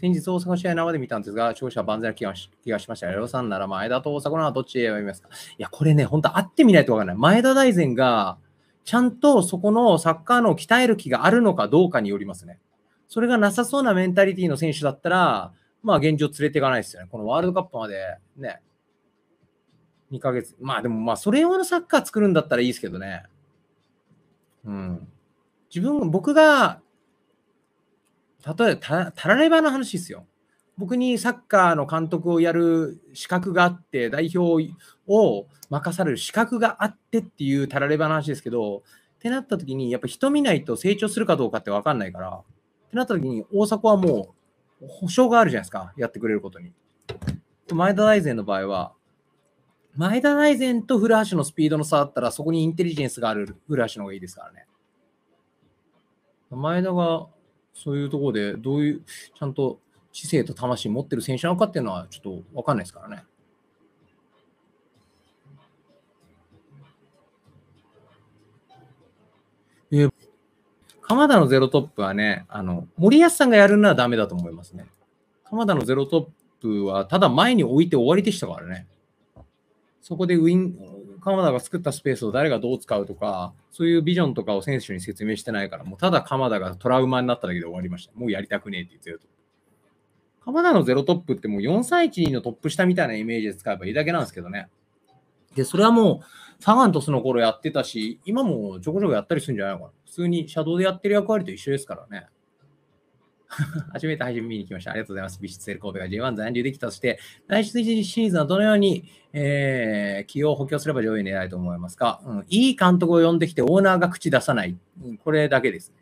先日大阪の試合生で見たんですが、勝者は万全な気がし気がしました。野さんなら前田と大阪のはどっち選びますかいや、これね、本当会ってみないと分からない。前田大然が、ちゃんとそこのサッカーの鍛える気があるのかどうかによりますね。それがなさそうなメンタリティの選手だったら、まあ現状連れていかないですよね。このワールドカップまでね、2ヶ月。まあでもまあそれ用のサッカー作るんだったらいいですけどね。うん。自分、僕が例えばタラレバの話ですよ。僕にサッカーの監督をやる資格があって、代表を任される資格があってっていうタラレバの話ですけど、ってなった時に、やっぱ人見ないと成長するかどうかって分かんないから、ってなった時に、大迫はもう保証があるじゃないですか、やってくれることに。前田大然の場合は、前田大然と古橋のスピードの差あったら、そこにインテリジェンスがある古橋の方がいいですからね。前田がそういうところで、どういう、ちゃんと知性と魂持ってる選手なのかっていうのは、ちょっと分かんないですからね。え鎌田のゼロトップはね、あの森保さんがやるならだめだと思いますね。鎌田のゼロトップは、ただ前に置いて終わりでしたからね。そこでウィン鎌田が作ったスペースを誰がどう使うとか、そういうビジョンとかを選手に説明してないから、もうただ鎌田がトラウマになっただけで終わりました。もうやりたくねえって言ってると。鎌田のゼロトップってもう4 3 1のトップ下みたいなイメージで使えばいいだけなんですけどね。で、それはもう、サガントスの頃やってたし、今もちょこちょこやったりするんじゃないのかな。普通にシャドウでやってる役割と一緒ですからね。初めて配信見に来ました。ありがとうございます。ビシッツエル神戸が J1 残留できたとして、来週シーズンはどのように、えー、起用補強すれば上位狙いと思いますか、うん、いい監督を呼んできてオーナーが口出さない。これだけですね。